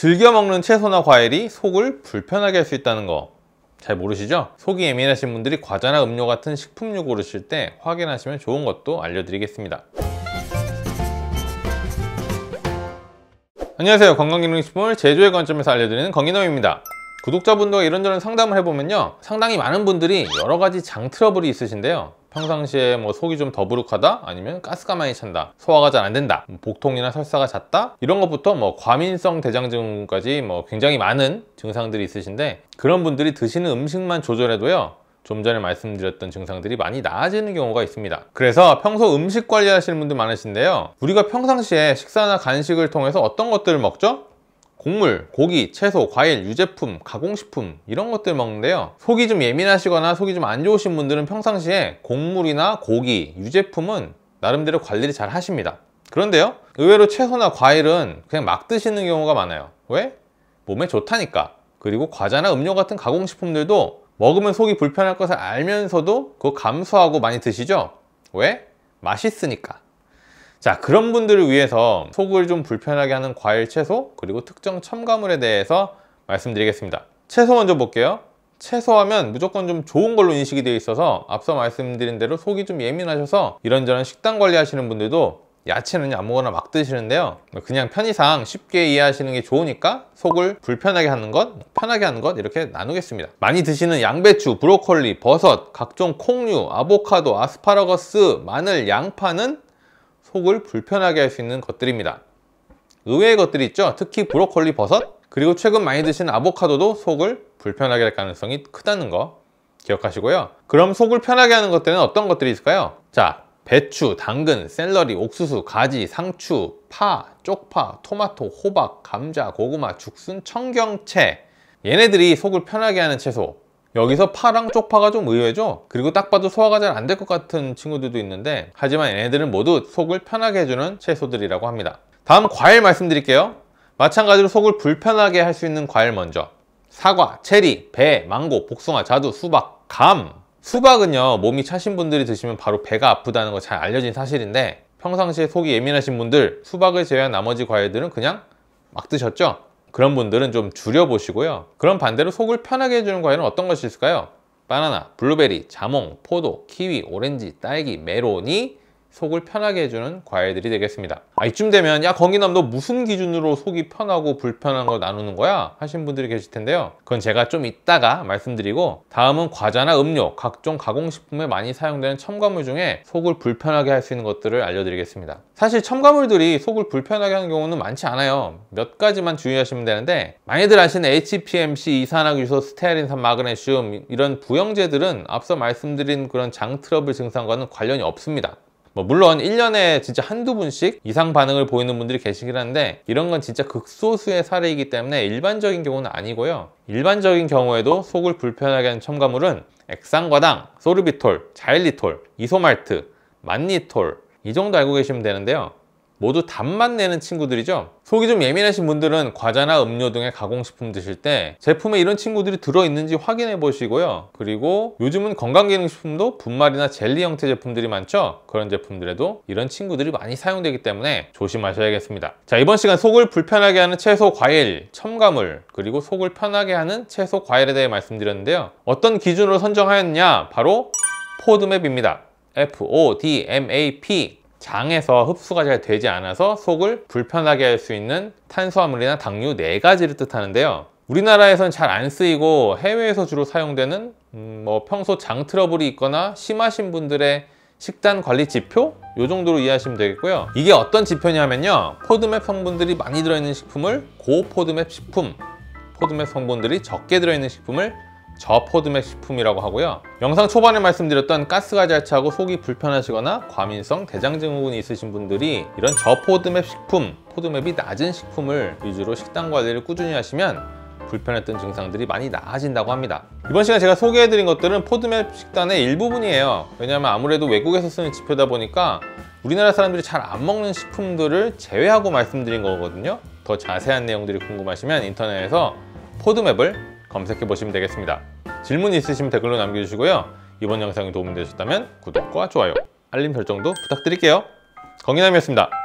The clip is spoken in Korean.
즐겨 먹는 채소나 과일이 속을 불편하게 할 수 있다는 거 잘 모르시죠? 속이 예민하신 분들이 과자나 음료 같은 식품류 고르실 때 확인하시면 좋은 것도 알려드리겠습니다. 안녕하세요 건강기능식품을 제조의 관점에서 알려드리는 건기남입니다 구독자분들과 이런저런 상담을 해보면요 상당히 많은 분들이 여러 가지 장 트러블이 있으신데요 평상시에 뭐 속이 좀 더부룩하다 아니면 가스가 많이 찬다 소화가 잘 안 된다 뭐 복통이나 설사가 잦다 이런 것부터 뭐 과민성 대장증후군까지 뭐 굉장히 많은 증상들이 있으신데 그런 분들이 드시는 음식만 조절해도요 좀 전에 말씀드렸던 증상들이 많이 나아지는 경우가 있습니다 그래서 평소 음식 관리하시는 분들 많으신데요 우리가 평상시에 식사나 간식을 통해서 어떤 것들을 먹죠? 곡물, 고기, 채소, 과일, 유제품, 가공식품 이런 것들 먹는데요 속이 좀 예민하시거나 속이 좀 안 좋으신 분들은 평상시에 곡물이나 고기, 유제품은 나름대로 관리를 잘 하십니다 그런데요 의외로 채소나 과일은 그냥 막 드시는 경우가 많아요 왜? 몸에 좋다니까 그리고 과자나 음료 같은 가공식품들도 먹으면 속이 불편할 것을 알면서도 그거 감수하고 많이 드시죠? 왜? 맛있으니까 자 그런 분들을 위해서 속을 좀 불편하게 하는 과일 채소 그리고 특정 첨가물에 대해서 말씀드리겠습니다 채소 먼저 볼게요 채소하면 무조건 좀 좋은 걸로 인식이 되어 있어서 앞서 말씀드린 대로 속이 좀 예민하셔서 이런저런 식단 관리하시는 분들도 야채는 아무거나 막 드시는데요 그냥 편의상 쉽게 이해하시는 게 좋으니까 속을 불편하게 하는 것, 편하게 하는 것 이렇게 나누겠습니다 많이 드시는 양배추, 브로콜리, 버섯, 각종 콩류, 아보카도, 아스파라거스, 마늘, 양파는 속을 불편하게 할 수 있는 것들입니다. 의외의 것들이 있죠. 특히 브로콜리, 버섯, 그리고 최근 많이 드신 아보카도도 속을 불편하게 할 가능성이 크다는 거 기억하시고요. 그럼 속을 편하게 하는 것들은 어떤 것들이 있을까요? 자, 배추, 당근, 샐러리, 옥수수, 가지, 상추, 파, 쪽파, 토마토, 호박, 감자, 고구마, 죽순, 청경채 얘네들이 속을 편하게 하는 채소 여기서 파랑 쪽파가 좀 의외죠 그리고 딱 봐도 소화가 잘 안 될 것 같은 친구들도 있는데 하지만 얘네들은 모두 속을 편하게 해주는 채소들이라고 합니다 다음 과일 말씀드릴게요 마찬가지로 속을 불편하게 할 수 있는 과일 먼저 사과, 체리, 배, 망고, 복숭아, 자두, 수박, 감 수박은요 몸이 차신 분들이 드시면 바로 배가 아프다는 거 잘 알려진 사실인데 평상시에 속이 예민하신 분들 수박을 제외한 나머지 과일들은 그냥 막 드셨죠? 그런 분들은 좀 줄여보시고요. 그럼 반대로 속을 편하게 해주는 과일은 어떤 것이 있을까요? 바나나, 블루베리, 자몽, 포도, 키위, 오렌지, 딸기, 메론이 속을 편하게 해주는 과일들이 되겠습니다 아 이쯤 되면 야 건기남 너 무슨 기준으로 속이 편하고 불편한 걸 나누는 거야? 하신 분들이 계실 텐데요 그건 제가 좀 이따가 말씀드리고 다음은 과자나 음료, 각종 가공식품에 많이 사용되는 첨가물 중에 속을 불편하게 할 수 있는 것들을 알려드리겠습니다 사실 첨가물들이 속을 불편하게 하는 경우는 많지 않아요 몇 가지만 주의하시면 되는데 많이들 아시는 HPMC, 이산화규소, 스테아린산 마그네슘 이런 부영제들은 앞서 말씀드린 그런 장 트러블 증상과는 관련이 없습니다 뭐 물론 1년에 진짜 한두 분씩 이상 반응을 보이는 분들이 계시긴 한데 이런 건 진짜 극소수의 사례이기 때문에 일반적인 경우는 아니고요 일반적인 경우에도 속을 불편하게 하는 첨가물은 액상과당, 소르비톨, 자일리톨, 이소말트, 만니톨 이 정도 알고 계시면 되는데요 모두 단맛 내는 친구들이죠 속이 좀 예민하신 분들은 과자나 음료 등의 가공식품 드실 때 제품에 이런 친구들이 들어있는지 확인해 보시고요 그리고 요즘은 건강기능식품도 분말이나 젤리 형태 제품들이 많죠 그런 제품들에도 이런 친구들이 많이 사용되기 때문에 조심하셔야겠습니다 자 이번 시간 속을 불편하게 하는 채소, 과일, 첨가물 그리고 속을 편하게 하는 채소, 과일에 대해 말씀드렸는데요 어떤 기준으로 선정하였냐 바로 포드맵입니다 F-O-D-M-A-P 장에서 흡수가 잘 되지 않아서 속을 불편하게 할 수 있는 탄수화물이나 당류 네가지를 뜻하는데요. 우리나라에선 잘 안 쓰이고 해외에서 주로 사용되는 음뭐 평소 장 트러블이 있거나 심하신 분들의 식단 관리 지표? 요 정도로 이해하시면 되겠고요. 이게 어떤 지표냐면요. 포드맵 성분들이 많이 들어있는 식품을 고포드맵 식품, 포드맵 성분들이 적게 들어있는 식품을 저포드맥 식품이라고 하고요 영상 초반에 말씀드렸던 가스가 잘 차고 속이 불편하시거나 과민성 대장증후군이 있으신 분들이 이런 저포드맵 식품 포드맵이 낮은 식품을 위주로 식단 관리를 꾸준히 하시면 불편했던 증상들이 많이 나아진다고 합니다 이번 시간 제가 소개해드린 것들은 포드맵 식단의 일부분이에요 왜냐하면 아무래도 외국에서 쓰는 지표다 보니까 우리나라 사람들이 잘 안 먹는 식품들을 제외하고 말씀드린 거거든요 더 자세한 내용들이 궁금하시면 인터넷에서 포드맵을 검색해 보시면 되겠습니다. 질문 있으시면 댓글로 남겨주시고요. 이번 영상이 도움이 되셨다면 구독과 좋아요, 알림 설정도 부탁드릴게요. 건기남이었습니다.